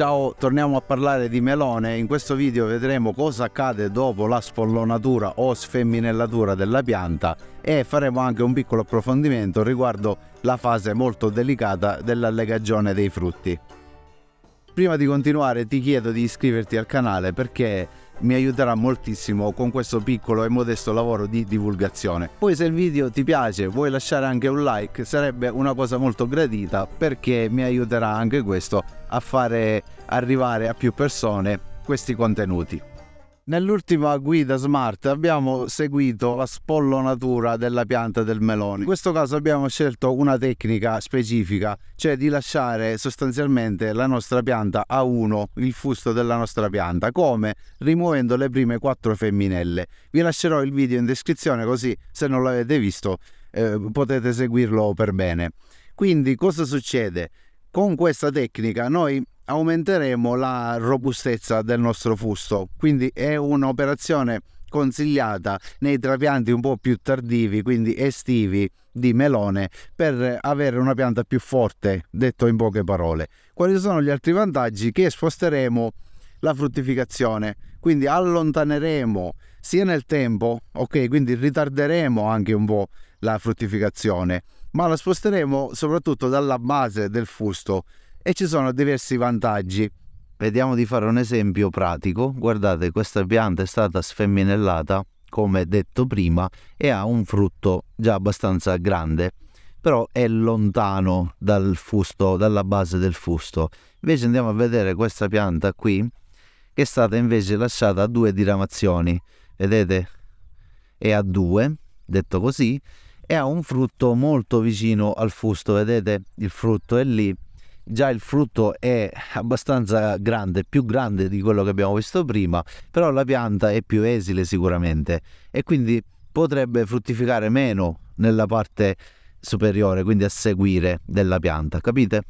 Ciao, torniamo a parlare di melone. In questo video vedremo cosa accade dopo la spollonatura o sfemminellatura della pianta e faremo anche un piccolo approfondimento riguardo la fase molto delicata dell'allegagione dei frutti. Prima di continuare ti chiedo di iscriverti al canale perché mi aiuterà moltissimo con questo piccolo e modesto lavoro di divulgazione. Poi se il video ti piace vuoi lasciare anche un like, sarebbe una cosa molto gradita perché mi aiuterà anche questo a fare arrivare a più persone questi contenuti. Nell'ultima guida smart abbiamo seguito la spollonatura della pianta del melone. In questo caso abbiamo scelto una tecnica specifica, cioè di lasciare sostanzialmente la nostra pianta a uno, il fusto della nostra pianta, come rimuovendo le prime quattro femminelle. Vi lascerò il video in descrizione così se non l'avete visto eh, potete seguirlo per bene. Quindi cosa succede? Con questa tecnica noi aumenteremo la robustezza del nostro fusto. Quindi è un'operazione consigliata nei trapianti un po' più tardivi, quindi estivi di melone per avere una pianta più forte, detto in poche parole. Quali sono gli altri vantaggi? Che sposteremo la fruttificazione, quindi allontaneremo sia nel tempo, ok, quindi ritarderemo anche un po' la fruttificazione, ma la sposteremo soprattutto dalla base del fusto, e ci sono diversi vantaggi. Vediamo di fare un esempio pratico. Guardate, questa pianta è stata sfemminellata, come detto prima, e ha un frutto già abbastanza grande, però è lontano dal fusto, dalla base del fusto. Invece andiamo a vedere questa pianta qui, che è stata invece lasciata a due diramazioni. Vedete? È a due, detto così, e ha un frutto molto vicino al fusto. Vedete? Il frutto è lì già il frutto è abbastanza grande, più grande di quello che abbiamo visto prima, però la pianta è più esile sicuramente e quindi potrebbe fruttificare meno nella parte superiore, quindi a seguire della pianta, capite?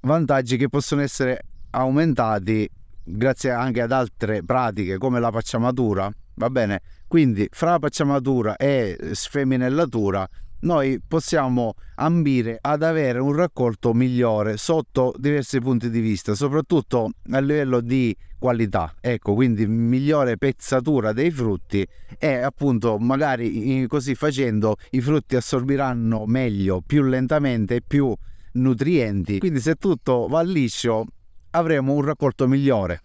Vantaggi che possono essere aumentati grazie anche ad altre pratiche come la pacciamatura, va bene? Quindi fra pacciamatura e sfeminellatura noi possiamo ambire ad avere un raccolto migliore sotto diversi punti di vista, soprattutto a livello di qualità, ecco, quindi migliore pezzatura dei frutti e appunto magari così facendo i frutti assorbiranno meglio, più lentamente, più nutrienti. Quindi se tutto va liscio avremo un raccolto migliore.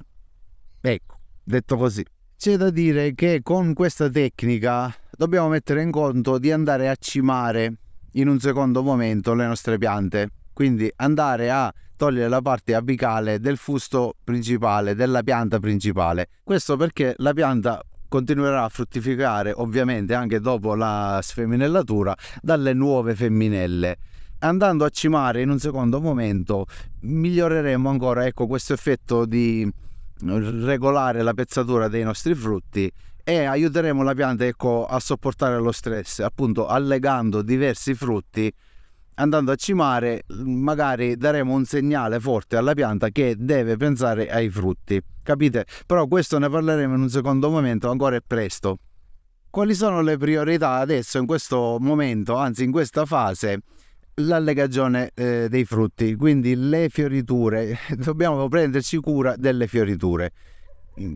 Ecco, detto così c'è da dire che con questa tecnica dobbiamo mettere in conto di andare a cimare in un secondo momento le nostre piante quindi andare a togliere la parte apicale del fusto principale della pianta principale questo perché la pianta continuerà a fruttificare ovviamente anche dopo la sfeminellatura dalle nuove femminelle andando a cimare in un secondo momento miglioreremo ancora ecco questo effetto di regolare la pezzatura dei nostri frutti e aiuteremo la pianta ecco, a sopportare lo stress, appunto allegando diversi frutti, andando a cimare, magari daremo un segnale forte alla pianta che deve pensare ai frutti, capite? Però questo ne parleremo in un secondo momento, ancora è presto. Quali sono le priorità adesso in questo momento, anzi in questa fase? l'allegagione eh, dei frutti, quindi le fioriture, dobbiamo prenderci cura delle fioriture.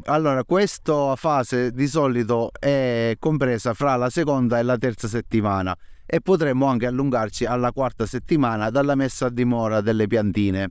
Allora, questa fase di solito è compresa fra la seconda e la terza settimana e potremmo anche allungarci alla quarta settimana dalla messa a dimora delle piantine.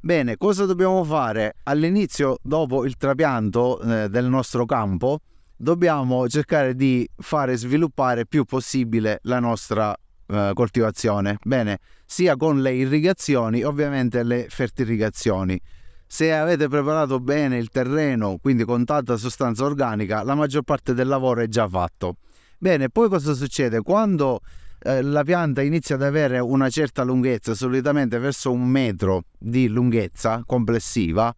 Bene, cosa dobbiamo fare? All'inizio, dopo il trapianto eh, del nostro campo, dobbiamo cercare di fare sviluppare più possibile la nostra eh, coltivazione. Bene, sia con le irrigazioni, ovviamente le fertirrigazioni. Se avete preparato bene il terreno, quindi con tanta sostanza organica, la maggior parte del lavoro è già fatto. Bene, poi cosa succede? Quando eh, la pianta inizia ad avere una certa lunghezza, solitamente verso un metro di lunghezza complessiva,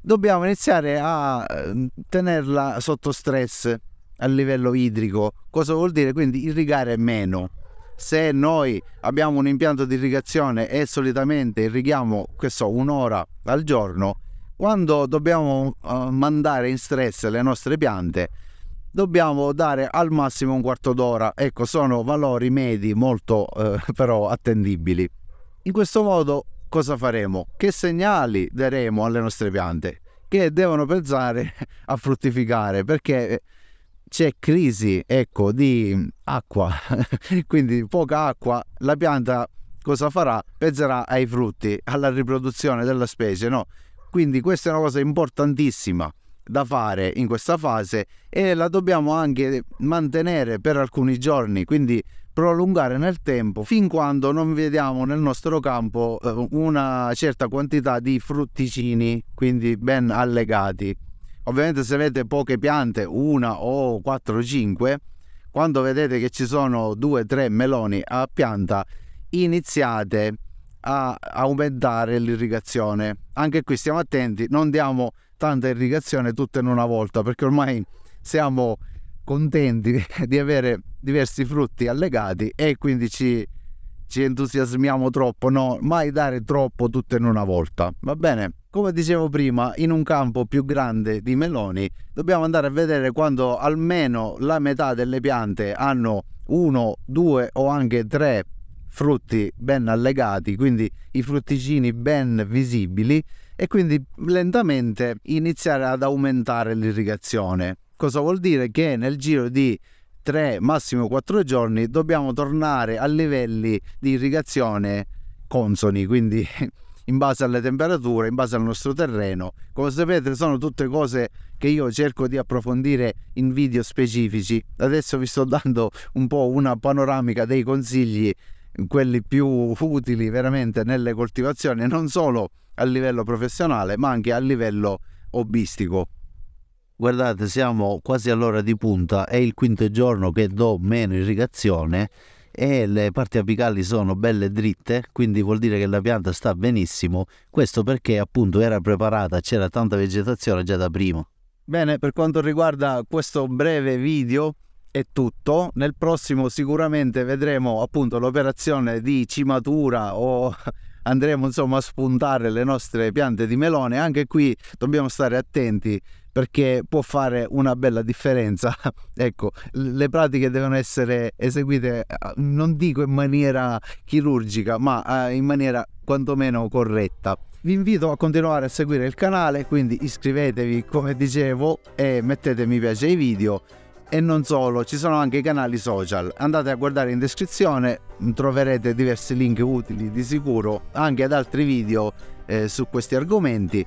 dobbiamo iniziare a ehm, tenerla sotto stress a livello idrico. Cosa vuol dire? Quindi irrigare meno se noi abbiamo un impianto di irrigazione e solitamente irrighiamo questo un'ora al giorno, quando dobbiamo eh, mandare in stress le nostre piante, dobbiamo dare al massimo un quarto d'ora. Ecco, sono valori medi molto eh, però attendibili. In questo modo cosa faremo? Che segnali daremo alle nostre piante? Che devono pensare a fruttificare perché eh, c'è crisi ecco, di acqua, quindi poca acqua, la pianta cosa farà? pezzerà ai frutti, alla riproduzione della specie, no? Quindi questa è una cosa importantissima da fare in questa fase e la dobbiamo anche mantenere per alcuni giorni, quindi prolungare nel tempo fin quando non vediamo nel nostro campo eh, una certa quantità di frutticini, quindi ben allegati. Ovviamente se avete poche piante, una o 4 o 5, quando vedete che ci sono 2-3 meloni a pianta, iniziate a aumentare l'irrigazione. Anche qui stiamo attenti, non diamo tanta irrigazione tutta in una volta, perché ormai siamo contenti di avere diversi frutti allegati e quindi ci, ci entusiasmiamo troppo, no, mai dare troppo tutto in una volta, va bene? Come dicevo prima, in un campo più grande di meloni dobbiamo andare a vedere quando almeno la metà delle piante hanno uno, due o anche tre frutti ben allegati, quindi i frutticini ben visibili e quindi lentamente iniziare ad aumentare l'irrigazione. Cosa vuol dire? Che nel giro di 3 massimo 4 giorni dobbiamo tornare a livelli di irrigazione consoni, quindi in base alle temperature, in base al nostro terreno. Come sapete sono tutte cose che io cerco di approfondire in video specifici. Adesso vi sto dando un po' una panoramica dei consigli, quelli più utili veramente nelle coltivazioni, non solo a livello professionale ma anche a livello hobbistico. Guardate, siamo quasi all'ora di punta, è il quinto giorno che do meno irrigazione e le parti apicali sono belle dritte, quindi vuol dire che la pianta sta benissimo, questo perché appunto era preparata, c'era tanta vegetazione già da prima. Bene, per quanto riguarda questo breve video è tutto, nel prossimo sicuramente vedremo appunto l'operazione di cimatura o andremo insomma a spuntare le nostre piante di melone, anche qui dobbiamo stare attenti perché può fare una bella differenza. ecco, le pratiche devono essere eseguite, eh, non dico in maniera chirurgica, ma eh, in maniera quantomeno corretta. Vi invito a continuare a seguire il canale, quindi iscrivetevi come dicevo e mettete mi piace ai video. E non solo, ci sono anche i canali social. Andate a guardare in descrizione, troverete diversi link utili di sicuro anche ad altri video eh, su questi argomenti.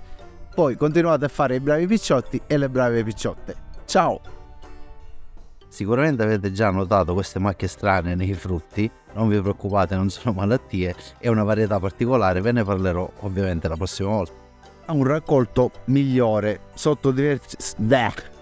Poi continuate a fare i bravi picciotti e le brave picciotte. Ciao! Sicuramente avete già notato queste macchie strane nei frutti, non vi preoccupate, non sono malattie, è una varietà particolare, ve ne parlerò ovviamente la prossima volta. Ha un raccolto migliore sotto diversi... Bleh